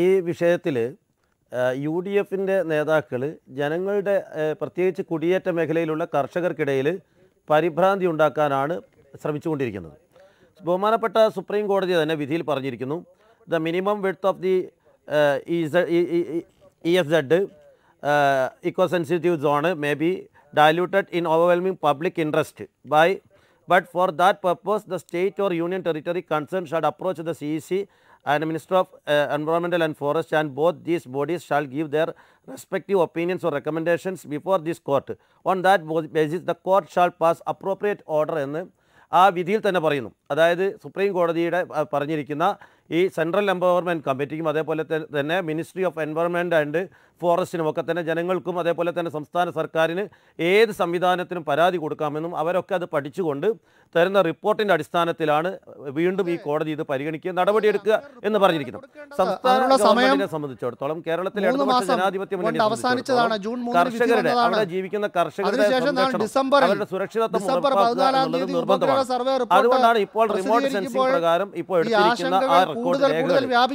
ഈ വിഷയത്തിൽ U D എഫിൻ്റെ നേതാക്കൾ ജനങ്ങളുടെ പ്രത്യേകിച്ച് കുടിയേറ്റ മേഖലയിലുള്ള കർഷകർക്കിടയിൽ പരിഭ്രാന്തി ഉണ്ടാക്കാനാണ് ശ്രമിച്ചുകൊണ്ടിരിക്കുന്നത് ബഹുമാനപ്പെട്ട സുപ്രീം കോടതി തന്നെ വിധിയിൽ പറഞ്ഞിരിക്കുന്നു the minimum width of the E F Z eco sensitive zone may be diluted in overwhelming public interest by but for that purpose the state or union territory concern shall approach the C C and Minister of uh, Environmental and Forest and both these bodies shall give their respective opinions or recommendations before this court. On that basis, the court shall pass appropriate order എന്ന് ആ വിധിയിൽ തന്നെ പറയുന്നു അതായത് supreme കോടതിയുടെ പറഞ്ഞിരിക്കുന്ന ഈ central empowerment കമ്മിറ്റിക്കും അതേപോലെ തന്നെ മിനിസ്ട്രി ഓഫ് എൻവയറൺമെൻറ്റ് ആൻഡ് ഫോറസ്റ്റിനും ഒക്കെ തന്നെ ജനങ്ങൾക്കും അതേപോലെ തന്നെ സംസ്ഥാന സർക്കാരിന് ഏത് സംവിധാനത്തിനും പരാതി കൊടുക്കാമെന്നും അവരൊക്കെ അത് പഠിച്ചുകൊണ്ട് തരുന്ന റിപ്പോർട്ടിൻ്റെ അടിസ്ഥാനത്തിലാണ് വീണ്ടും ഈ കോടതി ഇത് പരിഗണിക്കുക നടപടിയെടുക്കുക എന്ന് പറഞ്ഞിരിക്കുന്നു സംസ്ഥാന ഗവൺമെന്റിനെ സംബന്ധിച്ചിടത്തോളം കേരളത്തിലെ ജനാധിപത്യ കർഷകരുടെ അവിടെ ജീവിക്കുന്ന കർഷകരുടെ അവരുടെ സുരക്ഷിതത്വം നിർബന്ധമാണ് അതുകൊണ്ടാണ് ഇപ്പോൾ റിമോട്ട് സെൻസിംഗ് പ്രകാരം ഇപ്പോൾ എടുത്തിരിക്കുന്ന ആ റെക്കോർഡ്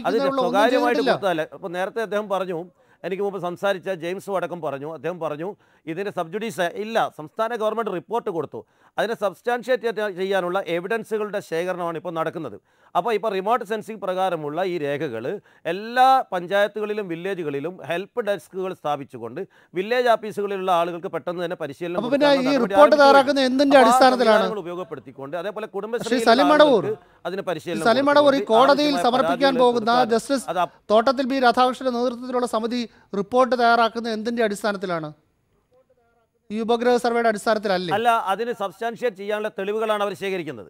അപ്പോൾ നേരത്തെ അദ്ദേഹം പറഞ്ഞു എനിക്ക് മുമ്പ് സംസാരിച്ച ജെയിംസ് അടക്കം പറഞ്ഞു അദ്ദേഹം പറഞ്ഞു ഇതിൻ്റെ സബ്ജുഡീസ് ഇല്ല സംസ്ഥാന ഗവൺമെന്റ് റിപ്പോർട്ട് കൊടുത്തു അതിനെ സബ്സ്റ്റാൻഷിയേറ്റ് ചെയ്യാനുള്ള എവിഡൻസുകളുടെ ശേഖരണമാണ് ഇപ്പോൾ നടക്കുന്നത് അപ്പോൾ ഇപ്പോൾ റിമോട്ട് സെൻസിംഗ് പ്രകാരമുള്ള ഈ രേഖകൾ എല്ലാ പഞ്ചായത്തുകളിലും വില്ലേജുകളിലും ഹെൽപ്പ് ഡെസ്കുകൾ സ്ഥാപിച്ചുകൊണ്ട് വില്ലേജ് ഓഫീസുകളിലുള്ള ആളുകൾക്ക് പെട്ടെന്ന് തന്നെ പരിശീലനം ഉപയോഗപ്പെടുത്തിക്കൊണ്ട് അതേപോലെ കുടുംബശ്രീ അതിന് പരിശീലനം സലിമടവൂർ കോടതിയിൽ സമർപ്പിക്കാൻ പോകുന്ന ജസ്റ്റിസ് തോട്ടത്തിൽ ബി രാധാകൃഷ്ണന്റെ നേതൃത്വത്തിലുള്ള സമിതി റിപ്പോർട്ട് തയ്യാറാക്കുന്നത് എന്തിന്റെ അടിസ്ഥാനത്തിലാണ് ഈ ഉപഗ്രഹ സർവേയുടെ അടിസ്ഥാനത്തിലല്ല അല്ല അതിന് സബ്സ്റ്റാൻഷ്യേറ്റ് ചെയ്യാനുള്ള തെളിവുകളാണ് അവർ ശേഖരിക്കുന്നത്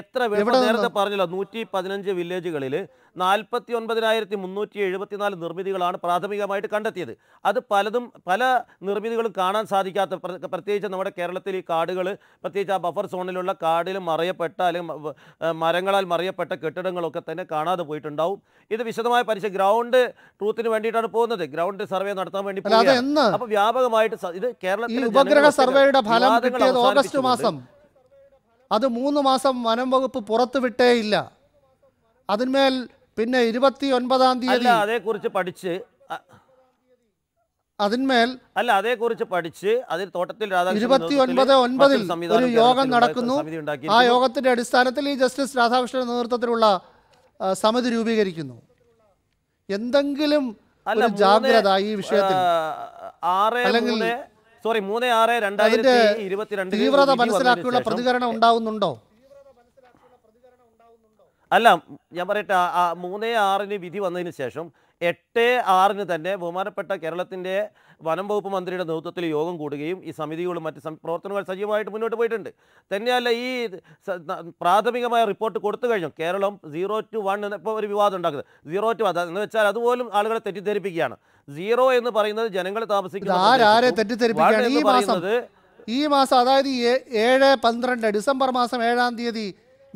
എത്ര പേര് നേരത്തെ പറഞ്ഞല്ലോ നൂറ്റി പതിനഞ്ച് വില്ലേജുകളിൽ നാൽപ്പത്തി ഒൻപതിനായിരത്തി മുന്നൂറ്റി എഴുപത്തിനാല് നിർമ്മിതികളാണ് പ്രാഥമികമായിട്ട് കണ്ടെത്തിയത് അത് പലതും പല നിർമ്മിതികളും കാണാൻ സാധിക്കാത്ത പ്രത്യേകിച്ച് നമ്മുടെ കേരളത്തിൽ ഈ കാടുകൾ പ്രത്യേകിച്ച് ആ ബഫർ സോണിലുള്ള കാടിൽ മറയപ്പെട്ട അല്ലെങ്കിൽ മരങ്ങളാൽ മറയപ്പെട്ട കെട്ടിടങ്ങളൊക്കെ തന്നെ കാണാതെ പോയിട്ടുണ്ടാവും ഇത് വിശദമായ പരിശ ഗ്രൗണ്ട് ട്രൂത്തിന് വേണ്ടിയിട്ടാണ് പോകുന്നത് ഗ്രൗണ്ട് സർവേ നടത്താൻ വേണ്ടി അപ്പോൾ വ്യാപകമായിട്ട് ഇത് കേരളത്തിൽ ഉപഗ്രഹ സർവേയുടെ ഫലം ഓഗസ്റ്റ് മാസം അത് മൂന്ന് മാസം വനം വകുപ്പ് പുറത്തുവിട്ടേ ഇല്ല അതിന്മേൽ പിന്നെ ഇരുപത്തി ഒൻപതാം തീയതി അതേക്കുറിച്ച് പഠിച്ച് അതിന്മേൽ അല്ല അതേക്കുറിച്ച് പഠിച്ച് അതിൽ തോട്ടത്തിൽ ഇരുപത്തി ഒൻപത് ഒൻപതിൽ ഒരു യോഗം നടക്കുന്നു ആ യോഗത്തിന്റെ അടിസ്ഥാനത്തിൽ ഈ ജസ്റ്റിസ് രാധാകൃഷ്ണന്റെ നേതൃത്വത്തിലുള്ള സമിതി രൂപീകരിക്കുന്നു എന്തെങ്കിലും ജാഗ്രത ഈ വിഷയത്തിൽ അല്ലെങ്കിൽ സോറി മൂന്ന് ആറ് രണ്ടായിരത്തി ഇരുപത്തിരണ്ട് തീവ്രത മനസ്സിലാക്കിയുള്ള പ്രതികരണം ഉണ്ടാവുന്നുണ്ടോ അല്ല ഞാൻ പറയട്ടെ മൂന്നേ ആറിന് വിധി വന്നതിന് ശേഷം എട്ട് ആറിന് തന്നെ ബഹുമാനപ്പെട്ട കേരളത്തിൻ്റെ വനം വകുപ്പ് മന്ത്രിയുടെ നേതൃത്വത്തിൽ യോഗം കൂടുകയും ഈ സമിതികളും മറ്റ് പ്രവർത്തനങ്ങൾ സജീവമായിട്ട് മുന്നോട്ട് പോയിട്ടുണ്ട് തന്നെയല്ല ഈ പ്രാഥമികമായ റിപ്പോർട്ട് കൊടുത്തു കഴിഞ്ഞു കേരളം സീറോ ടു വൺ ഇപ്പോൾ ഒരു വിവാദം ഉണ്ടാക്കുന്നത് സീറോ ടു വൺ എന്ന് വെച്ചാൽ അതുപോലും ആളുകളെ തെറ്റിദ്ധരിപ്പിക്കുകയാണ് സീറോ എന്ന് പറയുന്നത് ജനങ്ങൾ താമസിക്കുന്നത് ഈ മാസം അതായത് ഏഴ് പന്ത്രണ്ട് ഡിസംബർ മാസം ഏഴാം തീയതി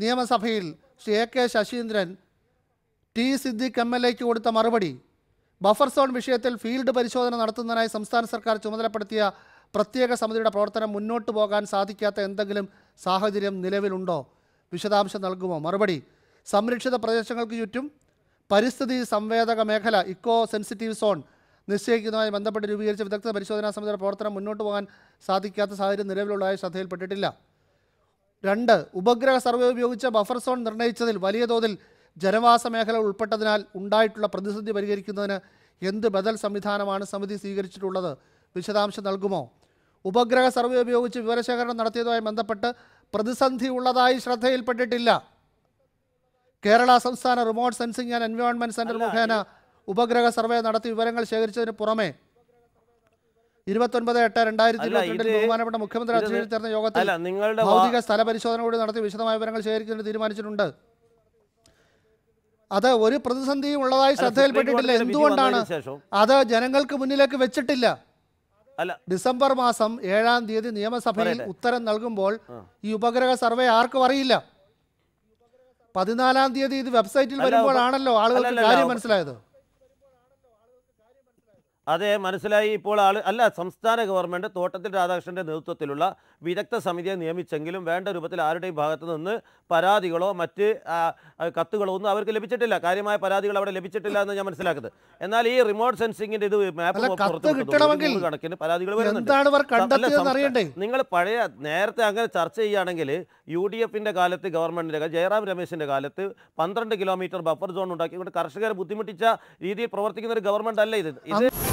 നിയമസഭയിൽ Shri A K Saseendran T Siddique M L എക്ക് കൊടുത്ത മറുപടി ബഫർ സോൺ വിഷയത്തിൽ ഫീൽഡ് പരിശോധന നടത്തുന്നതിനായി സംസ്ഥാന സർക്കാർ ചുമതലപ്പെടുത്തിയ പ്രത്യേക സമിതിയുടെ പ്രവർത്തനം മുന്നോട്ട് പോകാൻ സാധിക്കാത്ത എന്തെങ്കിലും സാഹചര്യം നിലവിലുണ്ടോ വിശദാംശം നൽകുമോ മറുപടി സംരക്ഷിത പ്രദേശങ്ങൾക്ക് ചുറ്റും പരിസ്ഥിതി സംവേദക മേഖല ഇക്കോ സെൻസിറ്റീവ് സോൺ നിശ്ചയിക്കുന്നതുമായി ബന്ധപ്പെട്ട് രൂപീകരിച്ച വിദഗ്ധ പരിശോധനാ സമിതിയുടെ പ്രവർത്തനം മുന്നോട്ട് പോകാൻ സാധിക്കാത്ത സാഹചര്യം നിലവിലുള്ളതായി ശ്രദ്ധയിൽപ്പെട്ടിട്ടില്ല രണ്ട് ഉപഗ്രഹ സർവേ ഉപയോഗിച്ച് ബഫർ സോൺ നിർണ്ണയിച്ചതിൽ വലിയ തോതിൽ ജനവാസ മേഖല ഉൾപ്പെട്ടതിനാൽ ഉണ്ടായിട്ടുള്ള പ്രതിസന്ധി പരിഹരിക്കുന്നതിന് എന്ത് ബദൽ സംവിധാനമാണ് സമിതി സ്വീകരിച്ചിട്ടുള്ളത് വിശദാംശം നൽകുമോ ഉപഗ്രഹ സർവേ ഉപയോഗിച്ച് വിവരശേഖരണം നടത്തിയതുമായി ബന്ധപ്പെട്ട് പ്രതിസന്ധി ഉള്ളതായി ശ്രദ്ധയിൽപ്പെട്ടിട്ടില്ല കേരള സംസ്ഥാന remote sensing and environment centre മുഖേന ഉപഗ്രഹ സർവേ നടത്തി വിവരങ്ങൾ ശേഖരിച്ചതിന് പുറമെ ഇരുപത്തൊൻപത് എട്ട് രണ്ടായിരത്തി ഇരുപത്തിരണ്ടിൽ ബഹുമാനപ്പെട്ട മുഖ്യമന്ത്രി അധ്യക്ഷയിൽ ചേർന്ന യോഗത്തിൽ ഭൗതിക സ്ഥല പരിശോധന കൂടി നടത്തി വിശദമായ വിവരങ്ങൾ ശേഖരിക്കുന്നതിന് തീരുമാനിച്ചിട്ടുണ്ട് അത് ഒരു പ്രതിസന്ധിയും ഉള്ളതായി ശ്രദ്ധയിൽപ്പെട്ടിട്ടില്ല എന്തുകൊണ്ടാണ് അത് ജനങ്ങൾക്ക് മുന്നിലേക്ക് വെച്ചിട്ടില്ല ഡിസംബർ മാസം ഏഴാം തീയതി നിയമസഭയിൽ ഉത്തരം നൽകുമ്പോൾ ഈ ഉപഗ്രഹ സർവേ ആർക്കും അറിയില്ല പതിനാലാം തീയതി ഇത് വെബ്സൈറ്റിൽ വരുമ്പോഴാണല്ലോ ആളുകൾക്ക് കാര്യം മനസ്സിലായത് അതെ മനസ്സിലായി ഇപ്പോൾ ആൾ അല്ല സംസ്ഥാന ഗവൺമെൻറ് തോട്ടത്തിൽ രാധാകൃഷ്ണൻ്റെ നേതൃത്വത്തിലുള്ള വിദഗ്ധ സമിതിയെ നിയമിച്ചെങ്കിലും വേണ്ട രൂപത്തിൽ ആരുടെയും ഭാഗത്തു നിന്ന് പരാതികളോ മറ്റ് കത്തുകളോ ഒന്നും അവർക്ക് ലഭിച്ചിട്ടില്ല കാര്യമായ പരാതികൾ അവിടെ ലഭിച്ചിട്ടില്ല എന്ന് ഞാൻ മനസ്സിലാക്കുന്നത് എന്നാൽ ഈ റിമോട്ട് സെൻസിങ്ങിൻ്റെ ഇത് മാപ്പ് കണക്കിന് പരാതികൾ വരുന്നുണ്ട് നിങ്ങൾ പഴയ നേരത്തെ അങ്ങനെ ചർച്ച ചെയ്യുകയാണെങ്കിൽ യു ഡി എഫിൻ്റെ കാലത്ത് ഗവൺമെന്റിന്റെ ജയറാം രമേശിൻ്റെ കാലത്ത് പന്ത്രണ്ട് കിലോമീറ്റർ ബഫർ സോൺ ഉണ്ടാക്കി കർഷകരെ ബുദ്ധിമുട്ടിച്ച രീതിയിൽ പ്രവർത്തിക്കുന്ന ഒരു ഗവൺമെന്റ് അല്ല ഇത് ഇത്